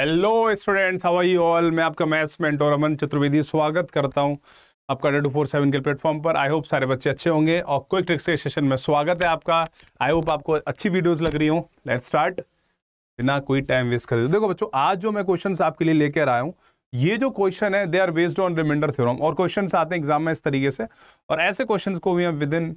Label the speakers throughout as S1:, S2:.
S1: hello students how are you all मैं आपका maths mentor अमन चतुर्वेदी स्वागत करता हूं आपका डेटू फोर सेवन के प्लेटफॉर्म पर आई होप सारे बच्चे अच्छे होंगे और क्विक ट्रिक्स के सेशन में स्वागत है आपका आई होप आपको अच्छी वीडियोस लग रही हूँ लेट्स स्टार्ट बिना कोई टाइम वेस्ट करे देखो बच्चों आज जो मैं क्वेश्चन आपके लिए लेकर आया हूँ ये जो क्वेश्चन है they are based on reminder theorem और क्वेश्चन आते हैं एग्जाम में इस तरीके से और ऐसे क्वेश्चन को भी हम within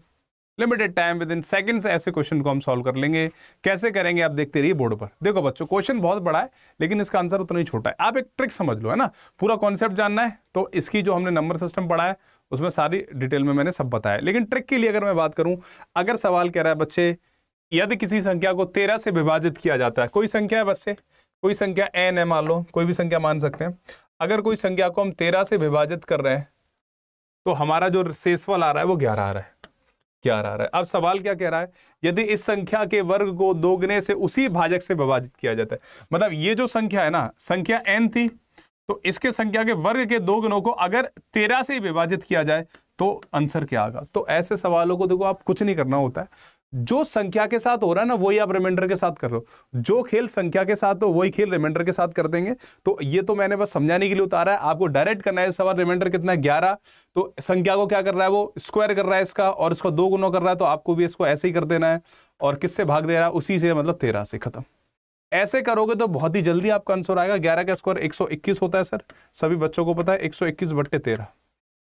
S1: limited time within seconds ऐसे क्वेश्चन को हम सॉल्व कर लेंगे कैसे करेंगे आप देखते रहिए बोर्ड पर देखो बच्चों क्वेश्चन बहुत बड़ा है लेकिन इसका आंसर उतना ही छोटा है आप एक ट्रिक समझ लो है ना पूरा कॉन्सेप्ट जानना है तो इसकी जो हमने नंबर सिस्टम पढ़ा है उसमें सारी डिटेल में मैंने सब बताया लेकिन ट्रिक के लिए अगर मैं बात करूं अगर सवाल कह रहा है बच्चे यदि किसी संख्या को तेरह से विभाजित किया जाता है कोई संख्या है बच्चे कोई संख्या एन है मान लो कोई भी संख्या मान सकते हैं अगर कोई संख्या को हम तेरह से विभाजित कर रहे हैं तो हमारा जो शेषफल आ रहा है वो ग्यारह आ रहा है क्या आ रहा है अब सवाल क्या कह रहा है यदि इस संख्या के वर्ग को दोगुने से उसी भाजक से विभाजित किया जाता है मतलब ये जो संख्या है ना संख्या एन थी तो इसके संख्या के वर्ग के दोगुनों को अगर तेरह से विभाजित किया जाए तो आंसर क्या आगा तो ऐसे सवालों को देखो आप कुछ नहीं करना होता है जो संख्या के साथ हो रहा है ना वही आप रिमाइंडर के साथ कर लो जो खेल संख्या के साथ हो वही खेल रिमाइंडर के साथ कर देंगे तो ये तो मैंने बस समझाने के लिए उतारा है आपको डायरेक्ट करना है सवाल रिमाइंडर कितना है ग्यारह तो संख्या को क्या कर रहा है वो स्क्वायर कर रहा है इसका और इसको दो गुना कर रहा है तो आपको भी इसको ऐसे ही कर देना है और किससे भाग दे रहा है उसी से मतलब तेरह से खत्म ऐसे करोगे तो बहुत ही जल्दी आपका आंसर आएगा ग्यारह का स्क्वायर एक होता है सर सभी बच्चों को पता है एक सौ बट्टे तेरह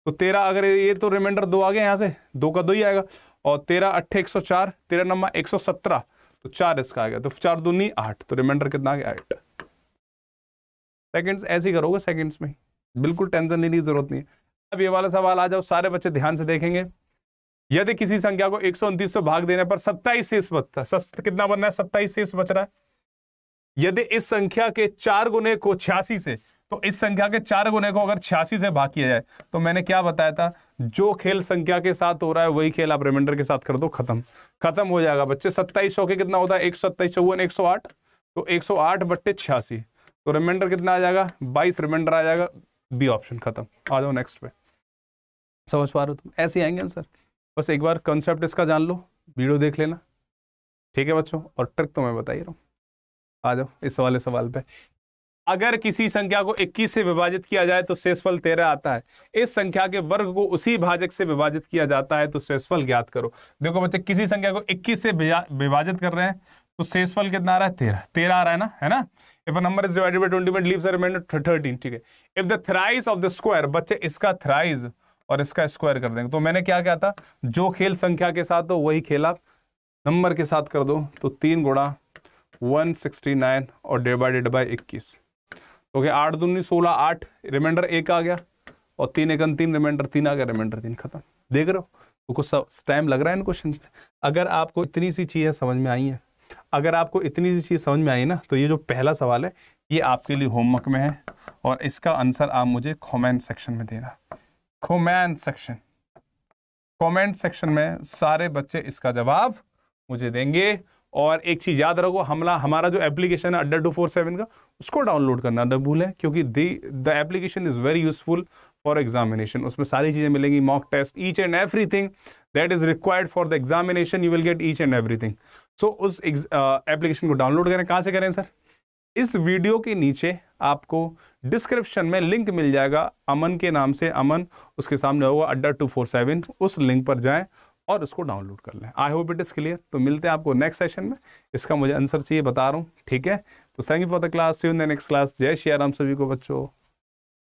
S1: तो तेरह अगर ये तो रिमाइंडर दो आ गया यहाँ से दो का दो ही आएगा और तेरह अट्ठे एक सौ चार तेरह नंबर एक सौ सत्रह तो चार इसका आ गया तो चार दूनी आठ तो रिमाइंडर कितना आ गया आठ सेकेंड्स ऐसे ही करोगे सेकेंड्स में बिल्कुल टेंशन लेने की जरूरत नहीं है अब ये वाला सवाल आ जाओ सारे बच्चे ध्यान से देखेंगे यदि किसी संख्या को एक सौ भाग देने पर सत्ताईस शेष बचता है कितना बन रहा है सत्ताईस शेष बच रहा है यदि इस संख्या के चार गुने को छियासी से तो इस संख्या के चार गुने को अगर छियासी से भाग किया जाए तो मैंने क्या बताया था जो खेल संख्या के साथ हो रहा है वही खेल आप रिमाइंडर के साथ कर दो खत्म खत्म हो जाएगा बच्चे सत्ताईस सौ के कितना होता है एक सौ सत्ताईस चौवन एक सौ आठ तो एक सौ आठ बट्टे छियासी तो रिमाइंडर कितना आ जाएगा बाईस रिमाइंडर आ जाएगा बी ऑप्शन खत्म आ जाओ नेक्स्ट पे समझ पा रहे हो तुम ऐसे आएंगे सर बस एक बार कंसेप्ट इसका जान लो वीडियो देख लेना ठीक है बच्चों और ट्रिक तो मैं बता ही रहा हूँ आ जाओ इस वाले सवाल पे अगर किसी संख्या को 21 से विभाजित किया जाए तो शेषफल 13 आता है इस संख्या के वर्ग को उसी भाजक से विभाजित किया जाता है तो शेषफल ज्ञात करो देखो बच्चे किसी संख्या को 21 से विभाजित कर रहे हैं तो शेषफल कितना आ रहा है 13 13 आ रहा है ना है ना if number is divided twenty one leaves reminder thirteen ठीक है if the thrice of the square बच्चे इसका थ्राइज और इसका स्क्वायर कर देंगे तो मैंने क्या कहा था जो खेल संख्या के साथ हो वही खेल आप नंबर के साथ कर दो तो तीन गुणा वन सिक्सटी नाइन और डिवाइडेड बाई इक्कीस क्योंकि आठ दूनी सोलह आठ रिमाइंडर एक आ गया और तीन एक तीन रिमाइंडर तीन आ गया रिमाइंडर तीन खत्म देख रहे हो तो कुछ टाइम लग रहा है इन क्वेश्चन पे अगर आपको इतनी सी चीज़ें समझ में आई हैं अगर आपको इतनी सी चीज़ समझ में आई ना तो ये जो पहला सवाल है ये आपके लिए होमवर्क में है और इसका आंसर आप मुझे कॉमेंट सेक्शन में देना कॉमेंट सेक्शन कमेंट सेक्शन में सारे बच्चे इसका जवाब मुझे देंगे और एक चीज़ याद रखो हमला हमारा जो एप्लीकेशन है अड्डा टू फोर सेवन का उसको डाउनलोड करना न भूलें क्योंकि the the application is very useful for examination उसमें सारी चीज़ें मिलेंगी mock test each and every thing that is required for the examination you will get each and every thing so उस एप्लीकेशन को डाउनलोड करें कहाँ से करें सर इस वीडियो के नीचे आपको डिस्क्रिप्शन में लिंक मिल जाएगा अमन के नाम से अमन उसके सामने होगा अड्डा टू फोर सेवन उस लिंक पर जाएं और उसको डाउनलोड कर लें I hope it is clear तो मिलते हैं आपको नेक्स्ट सेशन में इसका मुझे आंसर चाहिए बता रहा हूँ ठीक है तो thank you for the class you in the next class Jai Shri आराम सभी को बच्चों